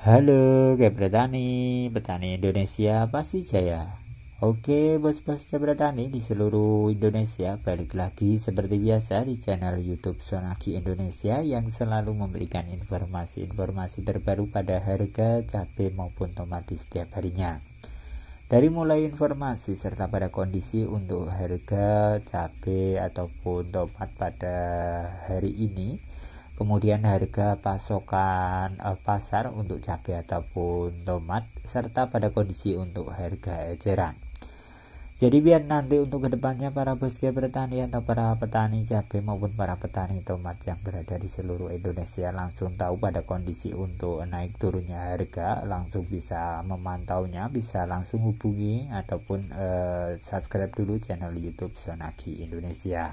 Halo Kepra Tani, petani Indonesia pasti jaya. Oke bos-bos Kepra Tani di seluruh Indonesia balik lagi seperti biasa di channel YouTube Sonaki Indonesia yang selalu memberikan informasi-informasi terbaru pada harga cabai maupun tomat di setiap harinya. Dari mulai informasi serta pada kondisi untuk harga cabai ataupun tomat pada hari ini, kemudian harga pasokan uh, pasar untuk cabai ataupun tomat serta pada kondisi untuk harga eceran jadi biar nanti untuk kedepannya para bosku petani atau para petani cabai maupun para petani tomat yang berada di seluruh Indonesia langsung tahu pada kondisi untuk naik turunnya harga langsung bisa memantaunya bisa langsung hubungi ataupun uh, subscribe dulu channel YouTube Sonaki Indonesia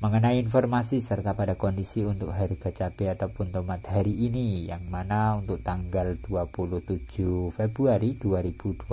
mengenai informasi serta pada kondisi untuk harga cabai ataupun tomat hari ini yang mana untuk tanggal 27 Februari 2024.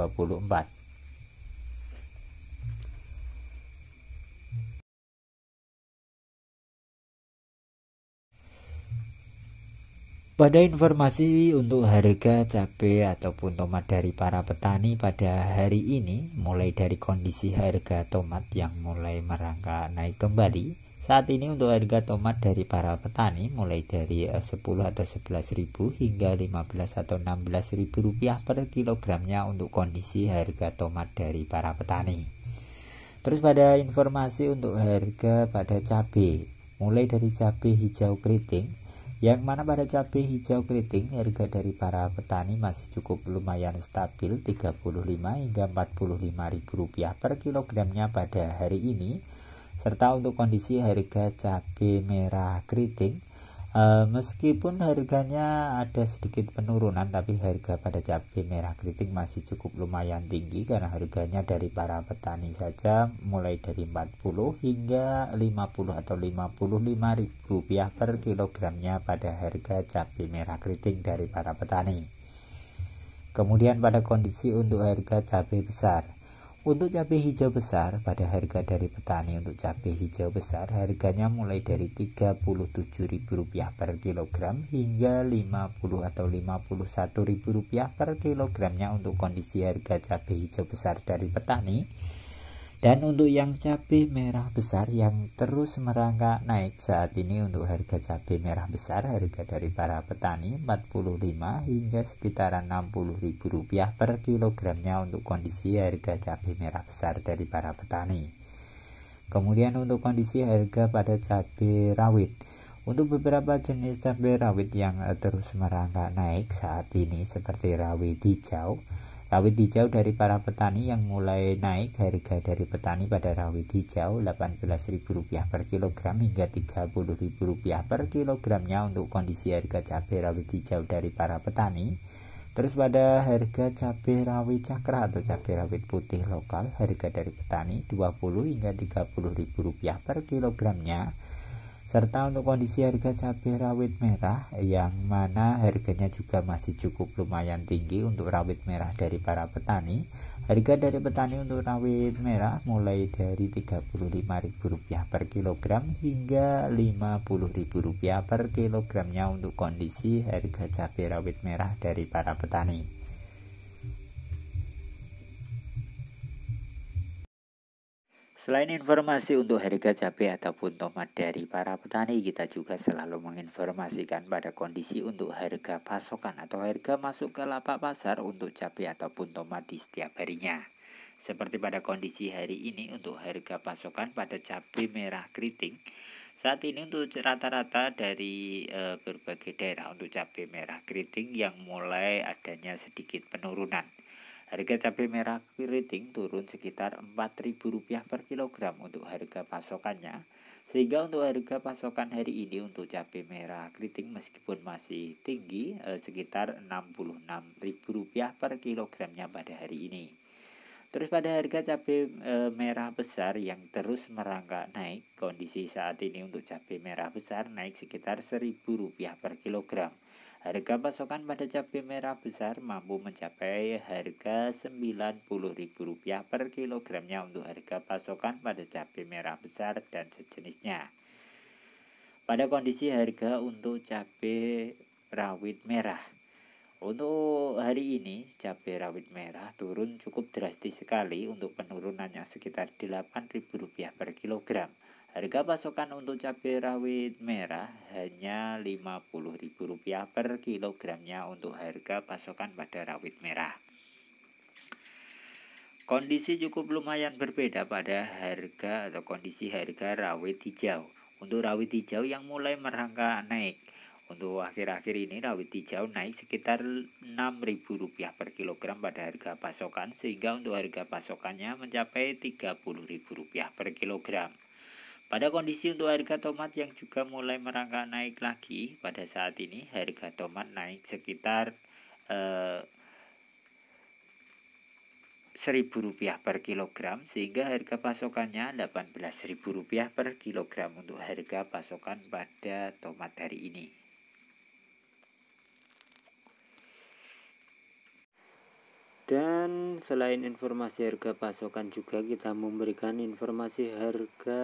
Pada informasi untuk harga cabai ataupun tomat dari para petani pada hari ini mulai dari kondisi harga tomat yang mulai merangkak naik kembali saat ini untuk harga tomat dari para petani mulai dari 10 eh, atau 11 ribu hingga 15 atau 16 ribu rupiah per kilogramnya untuk kondisi harga tomat dari para petani. Terus pada informasi untuk harga pada cabai, mulai dari cabai hijau keriting, yang mana pada cabai hijau keriting harga dari para petani masih cukup lumayan stabil 35 hingga 45 ribu rupiah per kilogramnya pada hari ini serta untuk kondisi harga cabai merah keriting e, meskipun harganya ada sedikit penurunan tapi harga pada cabai merah keriting masih cukup lumayan tinggi karena harganya dari para petani saja mulai dari 40 hingga 50 atau 55 ribu rupiah per kilogramnya pada harga cabai merah keriting dari para petani kemudian pada kondisi untuk harga cabai besar untuk cabai hijau besar pada harga dari petani untuk cabai hijau besar harganya mulai dari Rp37.000 per kilogram hingga 50 atau Rp51.000 per kilogramnya untuk kondisi harga cabai hijau besar dari petani dan untuk yang cabai merah besar yang terus merangkak naik saat ini untuk harga cabai merah besar harga dari para petani 45 hingga sekitaran rp rupiah per kilogramnya untuk kondisi harga cabai merah besar dari para petani. Kemudian untuk kondisi harga pada cabai rawit untuk beberapa jenis cabai rawit yang terus merangkak naik saat ini seperti rawit hijau, Rawit hijau dari para petani yang mulai naik harga dari petani pada rawit hijau Rp18.000 per kilogram hingga Rp30.000 per kilogramnya untuk kondisi harga cabai rawit hijau dari para petani. Terus pada harga cabai rawit cakra atau cabai rawit putih lokal harga dari petani Rp20.000 hingga Rp30.000 per kilogramnya serta untuk kondisi harga cabai rawit merah yang mana harganya juga masih cukup lumayan tinggi untuk rawit merah dari para petani harga dari petani untuk rawit merah mulai dari Rp35.000 per kilogram hingga Rp50.000 per kilogramnya untuk kondisi harga cabai rawit merah dari para petani Selain informasi untuk harga cabai ataupun tomat dari para petani, kita juga selalu menginformasikan pada kondisi untuk harga pasokan atau harga masuk ke lapak pasar untuk cabai ataupun tomat di setiap harinya. Seperti pada kondisi hari ini untuk harga pasokan pada cabai merah keriting saat ini untuk rata-rata dari e, berbagai daerah untuk cabai merah keriting yang mulai adanya sedikit penurunan Harga cabai merah keriting turun sekitar Rp4.000 per kilogram untuk harga pasokannya. Sehingga untuk harga pasokan hari ini untuk cabai merah keriting meskipun masih tinggi eh, sekitar Rp66.000 per kilogramnya pada hari ini. Terus pada harga cabai e, merah besar yang terus merangkak naik, kondisi saat ini untuk cabai merah besar naik sekitar Rp1.000 per kilogram. Harga pasokan pada cabai merah besar mampu mencapai harga Rp90.000 per kilogramnya untuk harga pasokan pada cabai merah besar dan sejenisnya. Pada kondisi harga untuk cabai rawit merah. Untuk hari ini cabai rawit merah turun cukup drastis sekali untuk penurunannya sekitar Rp8.000 per kilogram. Harga pasokan untuk cabai rawit merah hanya Rp50.000 per kilogramnya untuk harga pasokan pada rawit merah. Kondisi cukup lumayan berbeda pada harga atau kondisi harga rawit hijau. Untuk rawit hijau yang mulai merangkak naik, untuk akhir-akhir ini rawit hijau naik sekitar Rp6.000 per kilogram pada harga pasokan sehingga untuk harga pasokannya mencapai Rp30.000 per kilogram. Pada kondisi untuk harga tomat yang juga mulai merangkak naik lagi pada saat ini harga tomat naik sekitar eh, Rp1.000 per kilogram sehingga harga pasokannya Rp18.000 per kilogram untuk harga pasokan pada tomat hari ini. Dan selain informasi harga pasokan juga kita memberikan informasi harga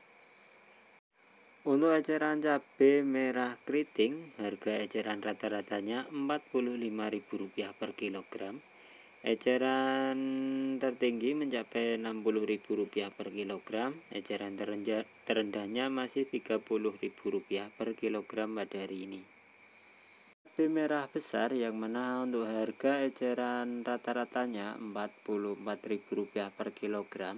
Untuk eceran cabe merah keriting, harga eceran rata-ratanya Rp45.000 per kilogram. Eceran tertinggi mencapai Rp60.000 per kilogram, eceran terendahnya masih Rp30.000 per kilogram pada hari ini. Cabe merah besar yang mana untuk harga eceran rata-ratanya Rp44.000 per kilogram